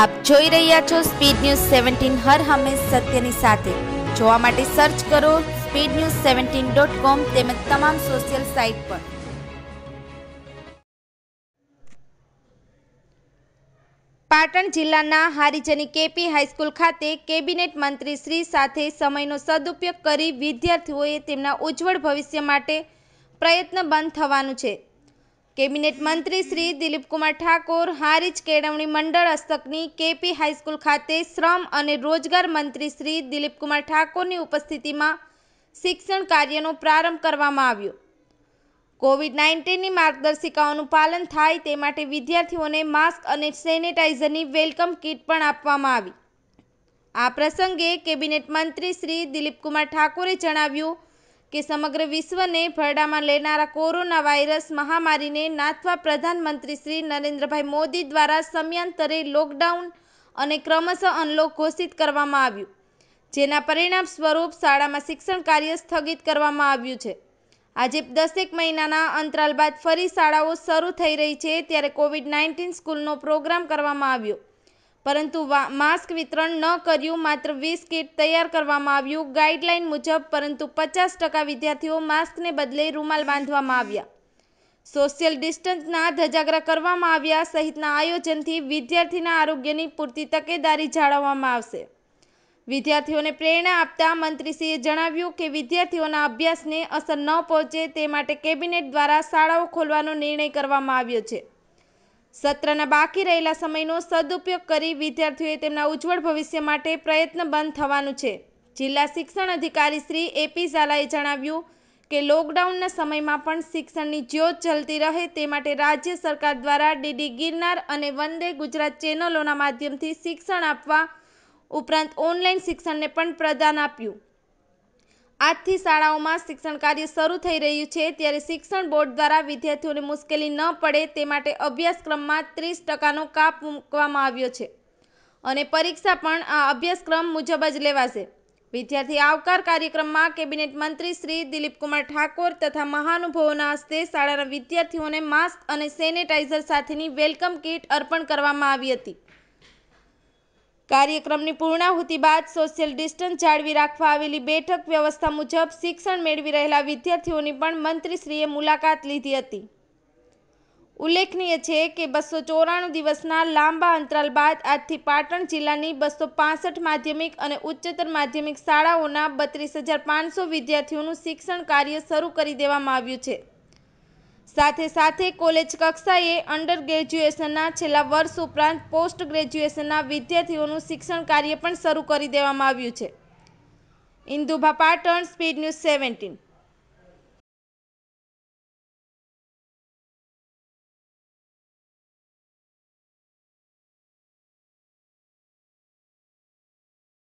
આપ જોઈ રહ્યા છો સ્પીડ ન્યૂઝ સેવન્ટીન હર હંમેશ સત્યની સાથે જોવા માટે સર્ચ કરો speed news seventeen dot com તેમજ તમામ સોશિયલ સાઇટ પર પાટણ જિલ્લાના હારીજની કેપી હાઈસ્કૂલ ખાતે કેબિનેટ મંત્રી શ્રી સાથે સમયનો સદુપયોગ કરી વિદ્યાર્થીઓએ તેમના ઉજ્જવળ ભવિષ્ય માટે પ્રયત્ન બંધ થવાનું છે કેબિનેટ મંત્રી શ્રી દિલીપકુમાર ઠાકોર હારીજ કેળવણી મંડળ હસ્તકની કેપી હાઈસ્કૂલ ખાતે શ્રમ અને રોજગાર મંત્રી શ્રી દિલીપકુમાર ઠાકોરની ઉપસ્થિતિમાં શિક્ષણ કાર્યનો પ્રારંભ કરવામાં આવ્યો કોવિડ નાઇન્ટીનની માર્ગદર્શિકાઓનું પાલન થાય તે માટે વિદ્યાર્થીઓને માસ્ક અને સેનેટાઇઝરની વેલકમ કિટ પણ આપવામાં આવી આ પ્રસંગે કેબિનેટ મંત્રી શ્રી દિલીપકુમાર ઠાકોરે જણાવ્યું કે સમગ્ર વિશ્વને ભરડામાં લેનારા કોરોના વાયરસ મહામારીને નાથવા પ્રધાનમંત્રી શ્રી નરેન્દ્રભાઈ મોદી દ્વારા સમયાંતરે લોકડાઉન અને ક્રમશઃ અનલોક ઘોષિત કરવામાં આવ્યું જેના પરિણામ સ્વરૂપ શાળામાં શિક્ષણ કાર્ય સ્થગિત કરવામાં આવ્યું છે આજે દસેક મહિનાના અંતરાલ બાદ ફરી શાળાઓ શરૂ થઈ રહી છે ત્યારે કોવિડ નાઇન્ટીન સ્કૂલનો પ્રોગ્રામ કરવામાં આવ્યો પરંતુ માસ્ક વિતરણ ન કર્યું માત્ર વીસ કિટ તૈયાર કરવામાં આવ્યું ગાઈડલાઈન મુજબ પરંતુ પચાસ ટકા વિદ્યાર્થીઓ માસ્કને બદલે રૂમાલ બાંધવામાં આવ્યા સોશિયલ ડિસ્ટન્સના ધજાગરા કરવામાં આવ્યા સહિતના આયોજનથી વિદ્યાર્થીના આરોગ્યની પૂરતી તકેદારી જાળવવામાં આવશે વિદ્યાર્થીઓને પ્રેરણા આપતા મંત્રીશ્રીએ જણાવ્યું કે વિદ્યાર્થીઓના અભ્યાસને અસર ન પહોંચે તે માટે કેબિનેટ દ્વારા શાળાઓ ખોલવાનો નિર્ણય કરવામાં આવ્યો છે સત્રના બાકી રહેલા સમયનો સદુપયોગ કરી વિદ્યાર્થીઓએ તેમના ઉજ્જવળ ભવિષ્ય માટે પ્રયત્નબંધ થવાનું છે જિલ્લા શિક્ષણ અધિકારી શ્રી એપી ઝાલાએ જણાવ્યું કે લોકડાઉનના સમયમાં પણ શિક્ષણની જ્યોત ચલતી રહે તે માટે રાજ્ય સરકાર દ્વારા ડીડી ગિરનાર અને વનડે ગુજરાત ચેનલોના માધ્યમથી શિક્ષણ આપવા ઉપરાંત ઓનલાઈન શિક્ષણને પણ પ્રદાન આપ્યું આજથી શાળાઓમાં શિક્ષણ કાર્ય શરૂ થઈ રહ્યું છે ત્યારે શિક્ષણ બોર્ડ દ્વારા વિદ્યાર્થીઓને મુશ્કેલી ન પડે તે માટે અભ્યાસક્રમમાં ત્રીસ ટકાનો કાપ મૂકવામાં આવ્યો છે અને પરીક્ષા પણ આ અભ્યાસક્રમ મુજબ જ લેવાશે વિદ્યાર્થી આવકાર કાર્યક્રમમાં કેબિનેટ મંત્રી શ્રી દિલીપકુમાર ઠાકોર તથા મહાનુભાવોના હસ્તે શાળાના વિદ્યાર્થીઓને માસ્ક અને સેનેટાઇઝર સાથેની વેલકમ કીટ અર્પણ કરવામાં આવી હતી કાર્યક્રમની પૂર્ણાહુતિ બાદ સોશિયલ ડિસ્ટન્સ જાળવી રાખવા આવેલી બેઠક વ્યવસ્થા મુજબ શિક્ષણ મેળવી રહેલા વિદ્યાર્થીઓની પણ મંત્રીશ્રીએ મુલાકાત લીધી હતી ઉલ્લેખનીય છે કે બસો ચોરાણું દિવસના લાંબા અંતરાલ બાદ આજથી પાટણ જિલ્લાની બસો પાસઠ માધ્યમિક અને ઉચ્ચતર માધ્યમિક શાળાઓના બત્રીસ હજાર પાંચસો વિદ્યાર્થીઓનું શિક્ષણ કાર્ય શરૂ કરી દેવામાં આવ્યું છે સાથે સાથે કોલેજ કક્ષાએ અંડર ગ્રેજ્યુએશનના છેલ્લા વર્ષ ઉપરાંત પોસ્ટ ગ્રેજ્યુએશનના વિદ્યાર્થીઓનું શિક્ષણ કાર્ય પણ શરૂ કરી દેવામાં આવ્યું છે Indubha Patan speed news seventeen